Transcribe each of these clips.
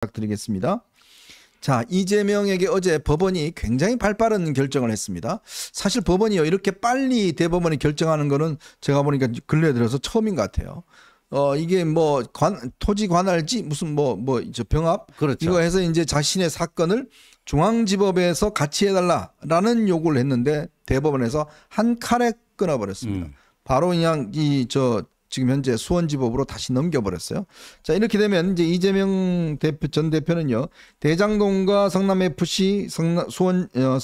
부탁드리겠습니다. 자, 이재명에게 어제 법원이 굉장히 발빠른 결정을 했습니다. 사실 법원이요, 이렇게 빨리 대법원이 결정하는 거는 제가 보니까 근래 들어서 처음인 것 같아요. 어, 이게 뭐, 관, 토지 관할지, 무슨 뭐, 뭐, 저 병합. 그렇죠. 이거 해서 이제 자신의 사건을 중앙지법에서 같이 해달라라는 요구를 했는데 대법원에서 한 칼에 끊어버렸습니다. 음. 바로 그냥 이, 저, 지금 현재 수원지법으로 다시 넘겨버렸어요. 자 이렇게 되면 이제 이재명 대표 전 대표는요 대장동과 성남 FC, 성남 수원 어,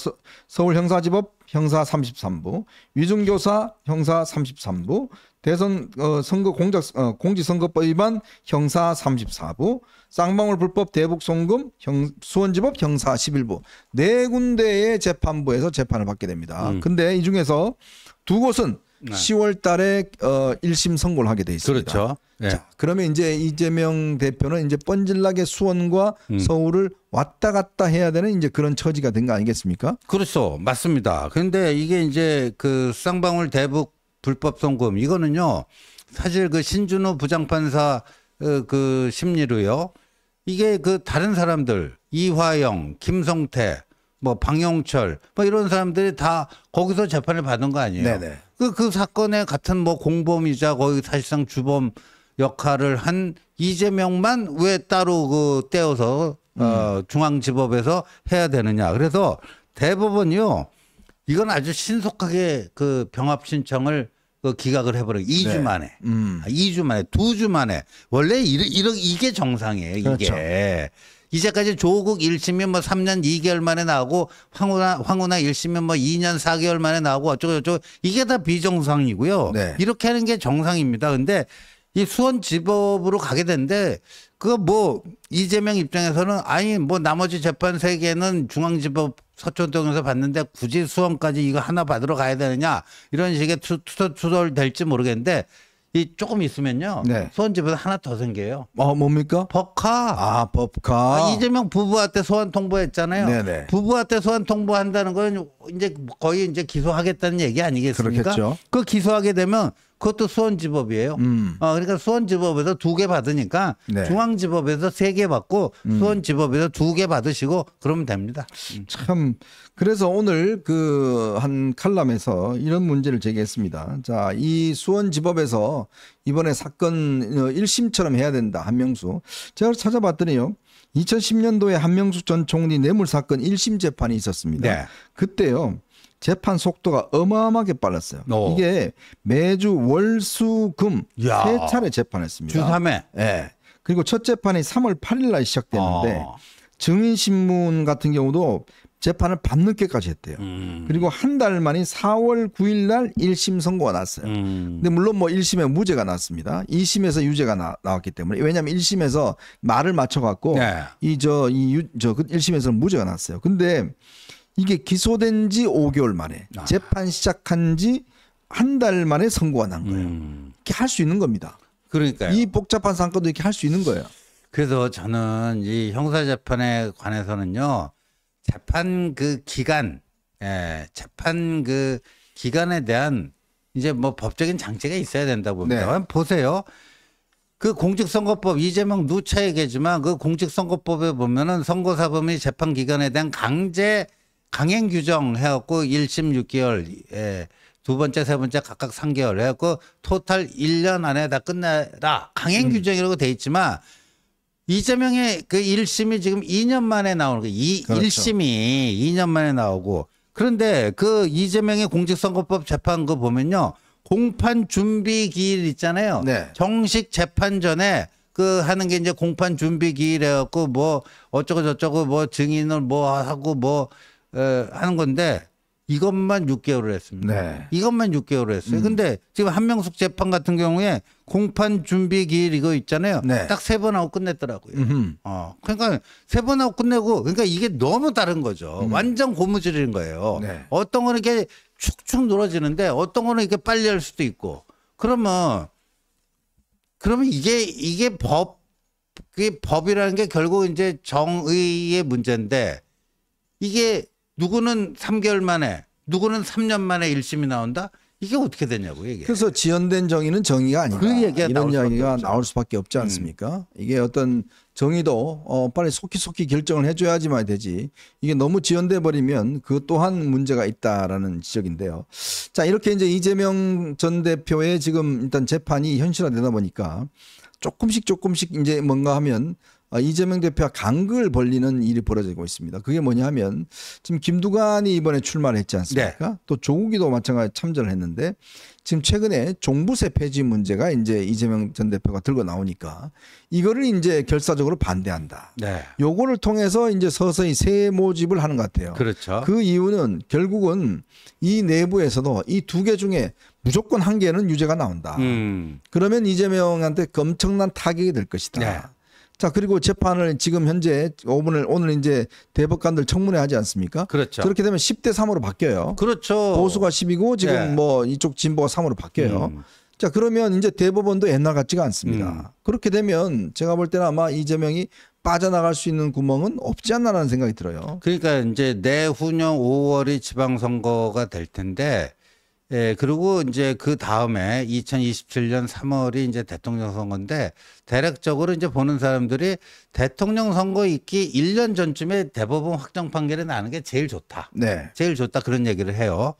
서울 형사지법 형사 33부, 위중교사 형사 33부, 대선 어, 선거 공작 어, 공지선거법 위반 형사 34부, 쌍방울 불법 대북 송금 형, 수원지법 형사 11부 네 군데의 재판부에서 재판을 받게 됩니다. 음. 근데 이 중에서 두 곳은 네. 10월 달에 어 1심 선고를 하게 돼 있습니다. 그렇죠. 네. 자, 그러면 이제 이재명 대표는 이제 뻔질나게 수원과 음. 서울을 왔다 갔다 해야 되는 이제 그런 처지가 된 거 아니겠습니까? 그렇죠. 맞습니다. 근데 이게 이제 그 쌍방울 대북 불법 송금 이거는요. 사실 그 신준호 부장판사 어, 그 심리로요. 이게 그 다른 사람들 이화영, 김성태 뭐 방영철 뭐 이런 사람들이 다 거기서 재판을 받은 거 아니에요. 그그 그사건에 같은 뭐 공범이자 거의 사실상 주범 역할을 한 이재명만 왜 따로 그 떼어서 어, 음. 어, 중앙지법에서 해야 되느냐. 그래서 대법원이요 이건 아주 신속하게 그 병합 신청을 그 기각을 해버려 2주 네. 만에 음. 2주 아, 만에 2주 만에 원래 이러, 이러, 이게 정상이에요 이게 그렇죠. 이제까지 조국 1심이 뭐 3년 2개월 만에 나오고 황우나 황우나 1심이 뭐 2년 4개월 만에 나오고 어쩌고저쩌고 이게 다 비정상이고요. 네. 이렇게 하는 게 정상입니다. 근데 이 수원 지법으로 가게 된데 그뭐 이재명 입장에서는 아니 뭐 나머지 재판 세 개는 중앙지법 서초동에서 봤는데 굳이 수원까지 이거 하나 받으러 가야 되느냐 이런 식의 투, 투, 투덜 될지 모르겠는데 이 조금 있으면요. 네. 소원집에서 하나 더 생겨요. 어, 뭡니까? 법카. 아, 법카. 아, 이재명 부부한테 소환 통보했잖아요. 네네. 부부한테 소환 통보한다는 건 이제 거의 이제 기소하겠다는 얘기 아니겠습니까? 그렇겠죠. 그 기소하게 되면 그것도 수원지법이에요. 음. 어, 그러니까 수원지법에서 두 개 받으니까 네. 중앙지법에서 세 개 받고 음. 수원지법에서 두 개 받으시고 그러면 됩니다. 음. 참 그래서 오늘 그 한 칼럼에서 이런 문제를 제기했습니다. 자, 이 수원지법에서 이번에 사건 1심처럼 어, 해야 된다. 한명수. 제가 찾아봤더니요. 2010년도에 한명수 전 총리 뇌물 사건 1심 재판이 있었습니다. 네. 그때요. 재판 속도가 어마어마하게 빨랐어요. 오. 어. 이게 매주 월수금 세 차례 재판했습니다. 주삼회. 예. 네. 그리고 첫 재판이 3월 8일 날시작됐는데 아. 어. 증인 신문 같은 경우도 재판을 밤늦게까지 했대요. 음. 그리고 한 달 만인 4월 9일 날 1심 선고가 났어요. 음. 근데 물론 뭐 1심에 무죄가 났습니다. 2심에서 유죄가 나, 왔기 때문에 왜냐하면 1심에서 말을 맞춰 갖고 이 저 이저 네. 유, 저 1심에서는 그 무죄가 났어요. 근데 이게 기소된 지 5개월 만에 아. 재판 시작한 지 한 달 만에 선고가 난 거예요. 음. 이렇게 할 수 있는 겁니다. 그러니까요. 이 복잡한 사건도 이렇게 할 수 있는 거예요. 그래서 저는 이 형사재판에 관해서는요, 재판 그 기간, 예, 재판 그 기간에 대한 이제 뭐 법적인 장치가 있어야 된다고 봅니다. 네. 한번 보세요. 그 공직선거법 이재명 누차 얘기지만 그 공직선거법에 보면은 선거사범이 재판 기간에 대한 강제 강행 규정 해갖고 1심 6개월, 예, 두 번째, 세 번째 각각 3개월 해갖고 토탈 1년 안에 다 끝내라. 강행 음. 규정이라고 돼 있지만 이재명의 그 1심이 지금 2년 만에 나오는 거. 이 그렇죠. 1심이 2년 만에 나오고 그런데 그 이재명의 공직선거법 재판 거 보면요. 공판 준비 기일 있잖아요. 네. 정식 재판 전에 그 하는 게 이제 공판 준비 기일해 갖고 뭐 어쩌고 저쩌고 뭐 증인을 뭐 하고 뭐 어, 하는 건데 이것만 6개월을 했습니다. 네. 이것만 6개월을 했어요. 음. 근데 지금 한명숙 재판 같은 경우에 공판 준비 기일 이거 있잖아요. 네. 딱세 번 하고 끝냈더라고요. 음흠. 어, 그러니까 세번 하고 끝내고 그러니까 이게 너무 다른 거죠. 음. 완전 고무줄인 거예요. 네. 어떤 거는 이렇게 축축 늘어지는데 어떤 거는 이렇게 빨리 할 수도 있고 그러면 그러면 이게 이게 법 그게 법이라는 게 결국 이제 정의의 문제인데 이게 누구는 3개월 만에 누구는 3년 만에 1심이 나온다? 이게 어떻게 되냐고 얘기. 그래서 지연된 정의는 정의가 아니다. 그 얘기가 이런 이야기가 나올 수밖에 없지 음. 않습니까? 음. 이게 어떤 정의도 어 빨리 속히속히 결정을 해줘야지만 되지. 이게 너무 지연돼 버리면 그 또한 문제가 있다라는 지적인데요. 자 이렇게 이제 이재명 전 대표의 지금 일단 재판이 현실화되다 보니까 조금씩 조금씩 이제 뭔가 하면 아, 이재명 대표와 강극을 벌리는 일이 벌어지고 있습니다. 그게 뭐냐면 지금 김두관이 이번에 출마를 했지 않습니까? 네. 또 조국이도 마찬가지 참전을 했는데 지금 최근에 종부세 폐지 문제가 이제 이재명 전 대표가 들고 나오니까 이거를 이제 결사적으로 반대한다. 네. 요거를 통해서 이제 서서히 세 모집을 하는 것 같아요. 그렇죠. 그 이유는 결국은 이 내부에서도 이 두 개 중에 무조건 한 개는 유죄가 나온다. 음. 그러면 이재명한테 엄청난 타격이 될 것이다. 네. 자 그리고 재판을 지금 현재 오을 오늘 이제 대법관들 청문회 하지 않습니까? 그렇죠. 그렇게 되면 10대 3으로 바뀌어요. 그렇죠. 보수가 10이고 지금 네. 뭐 이쪽 진보가 3으로 바뀌어요. 음. 자 그러면 이제 대법원도 옛날 같지가 않습니다. 음. 그렇게 되면 제가 볼 때는 아마 이재명이 빠져나갈 수 있는 구멍은 없지 않나라는 생각이 들어요. 그러니까 이제 내후년 5월이 지방선거가 될 텐데 예, 그리고 이제 그 다음에 2027년 3월이 이제 대통령 선거인데 대략적으로 이제 보는 사람들이 대통령 선거 있기 1년 전쯤에 대법원 확정 판결이 나는 게 제일 좋다. 네. 제일 좋다 그런 얘기를 해요.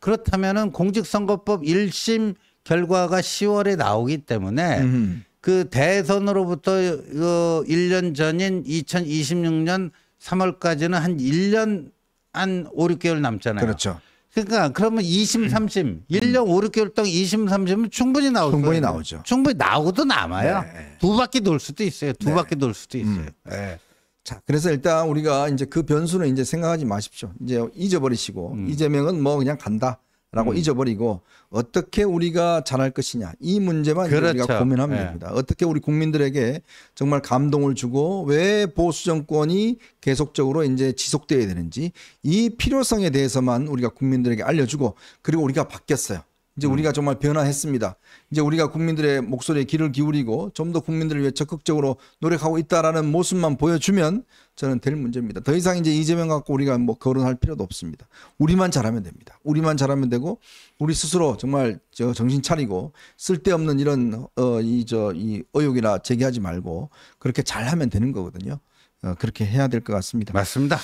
그렇다면은 공직선거법 1심 결과가 10월에 나오기 때문에 음. 그 대선으로부터 그 1년 전인 2026년 3월까지는 한 1년 한 5, 6개월 남잖아요. 그렇죠. 그러니까 그러면 2심, 3심, 음. 1년 5, 6개월 동안 2심, 3심은 충분히 나오죠. 충분히 나오죠. 충분히 나오고도 남아요. 네. 두 바퀴 돌 수도 있어요. 두 네. 바퀴 돌 수도 음. 있어요. 음. 네. 자, 그래서 일단 우리가 이제 그 변수는 이제 생각하지 마십시오. 이제 잊어버리시고 음. 이재명은 뭐 그냥 간다. 라고 음. 잊어버리고 어떻게 우리가 잘할 것이냐 이 문제만 그렇죠. 우리가 고민하면 예. 됩니다. 어떻게 우리 국민들에게 정말 감동을 주고 왜 보수 정권이 계속적으로 이제 지속돼야 되는지 이 필요성에 대해서만 우리가 국민들에게 알려주고 그리고 우리가 바뀌었어요. 이제 음. 우리가 정말 변화했습니다. 이제 우리가 국민들의 목소리에 귀를 기울이고 좀 더 국민들을 위해 적극적으로 노력하고 있다라는 모습만 보여주면 저는 될 문제입니다. 더 이상 이제 이재명 갖고 우리가 뭐 거론할 필요도 없습니다. 우리만 잘하면 됩니다. 우리만 잘하면 되고 우리 스스로 정말 저 정신 차리고 쓸데없는 이런 어 이 저이 의혹이나 제기하지 말고 그렇게 잘하면 되는 거거든요. 어, 그렇게 해야 될 것 같습니다. 맞습니다.